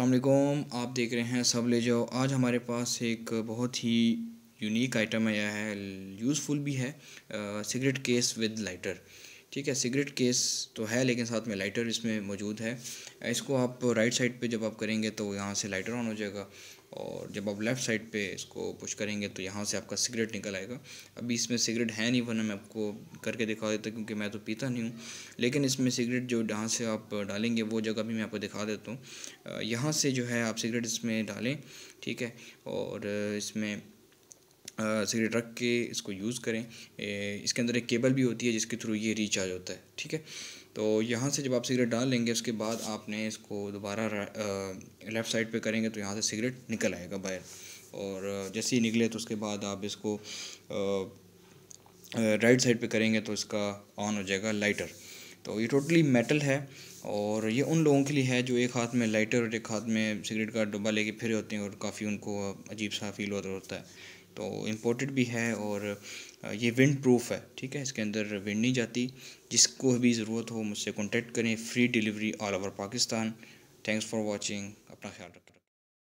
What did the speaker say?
अल्लाम आप देख रहे हैं सब ले जाओ आज हमारे पास एक बहुत ही यूनिक आइटम आया है यूज़फुल भी है सिगरेट केस विद लाइटर ठीक है सिगरेट केस तो है लेकिन साथ में लाइटर इसमें मौजूद है इसको आप राइट साइड पे जब आप करेंगे तो यहाँ से लाइटर ऑन हो जाएगा और जब आप लेफ़्ट साइड पे इसको पुश करेंगे तो यहाँ से आपका सिगरेट निकल आएगा अभी इसमें सिगरेट है नहीं वरना मैं आपको करके दिखा देता क्योंकि मैं तो पीता नहीं हूँ लेकिन इसमें सिगरेट जो जहाँ से आप डालेंगे वो जगह भी मैं आपको दिखा देता हूँ यहाँ से जो है आप सिगरेट इसमें डालें ठीक है और इसमें सिगरेट रख के इसको यूज़ करें इसके अंदर एक केबल भी होती है जिसके थ्रू ये रिचार्ज होता है ठीक है तो यहाँ से जब आप सिगरेट डाल लेंगे उसके बाद आपने इसको दोबारा लेफ़्ट साइड पे करेंगे तो यहाँ से सिगरेट निकल आएगा बाहर और जैसे ही निकले तो उसके बाद आप इसको राइट साइड पे करेंगे तो इसका ऑन हो जाएगा लाइटर तो ये टोटली मेटल है और ये उन लोगों के लिए है जो एक हाथ में लाइटर और एक हाथ में सिगरेट का डब्बा लेके फिरे होते हैं और काफ़ी उनको अजीब सा फील होता होता है तो इम्पोर्टेड भी है और ये विंड प्रूफ है ठीक है इसके अंदर विंड नहीं जाती जिसको भी ज़रूरत हो मुझसे कॉन्टेक्ट करें free delivery all over Pakistan thanks for watching अपना ख्याल रखें